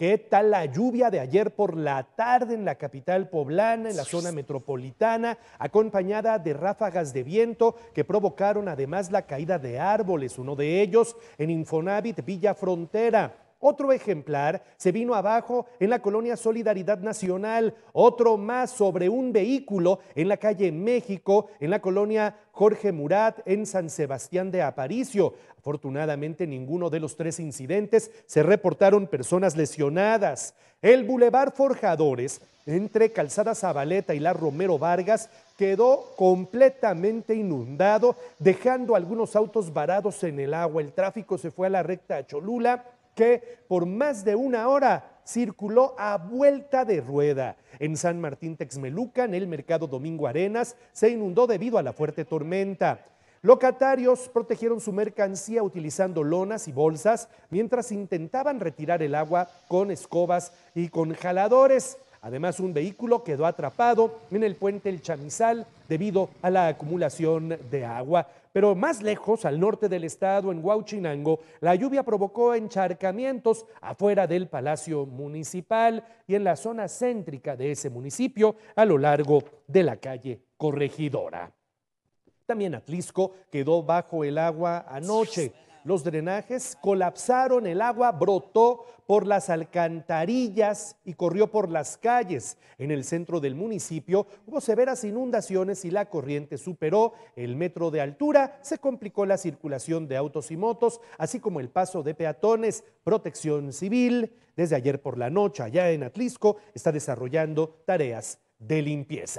¿Qué tal la lluvia de ayer por la tarde en la capital poblana, en la zona metropolitana, acompañada de ráfagas de viento que provocaron además la caída de árboles, uno de ellos en Infonavit Villa Frontera? Otro ejemplar se vino abajo en la colonia Solidaridad Nacional, otro más sobre un vehículo en la calle México, en la colonia Jorge Murat, en San Sebastián de Aparicio. Afortunadamente, ninguno de los tres incidentes se reportaron personas lesionadas. El Boulevard Forjadores, entre Calzada Zabaleta y la Romero Vargas, quedó completamente inundado, dejando algunos autos varados en el agua. El tráfico se fue a la recta a Cholula que por más de una hora circuló a vuelta de rueda. En San Martín Texmeluca, en el mercado Domingo Arenas, se inundó debido a la fuerte tormenta. Locatarios protegieron su mercancía utilizando lonas y bolsas mientras intentaban retirar el agua con escobas y con jaladores. Además, un vehículo quedó atrapado en el puente El Chamizal debido a la acumulación de agua. Pero más lejos, al norte del estado, en Huauchinango, la lluvia provocó encharcamientos afuera del Palacio Municipal y en la zona céntrica de ese municipio a lo largo de la calle Corregidora. También Atlisco quedó bajo el agua anoche los drenajes, colapsaron, el agua brotó por las alcantarillas y corrió por las calles. En el centro del municipio hubo severas inundaciones y la corriente superó el metro de altura, se complicó la circulación de autos y motos, así como el paso de peatones, protección civil. Desde ayer por la noche, allá en Atlisco, está desarrollando tareas de limpieza.